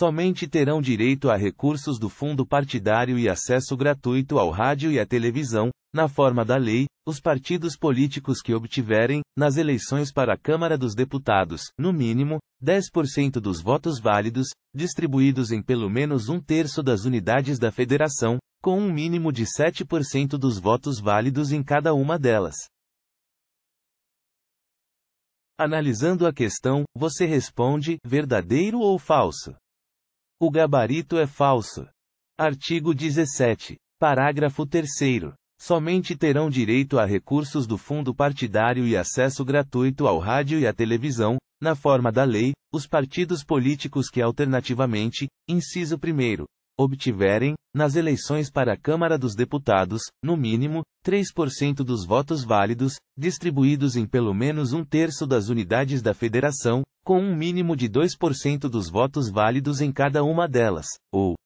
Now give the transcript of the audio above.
somente terão direito a recursos do fundo partidário e acesso gratuito ao rádio e à televisão, na forma da lei, os partidos políticos que obtiverem, nas eleições para a Câmara dos Deputados, no mínimo, 10% dos votos válidos, distribuídos em pelo menos um terço das unidades da Federação, com um mínimo de 7% dos votos válidos em cada uma delas. Analisando a questão, você responde: verdadeiro ou falso? O gabarito é falso. Artigo 17. Parágrafo 3. Somente terão direito a recursos do fundo partidário e acesso gratuito ao rádio e à televisão, na forma da lei, os partidos políticos que alternativamente, inciso 1, obtiverem, nas eleições para a Câmara dos Deputados, no mínimo, 3% dos votos válidos, distribuídos em pelo menos um terço das unidades da Federação, com um mínimo de 2% dos votos válidos em cada uma delas, ou,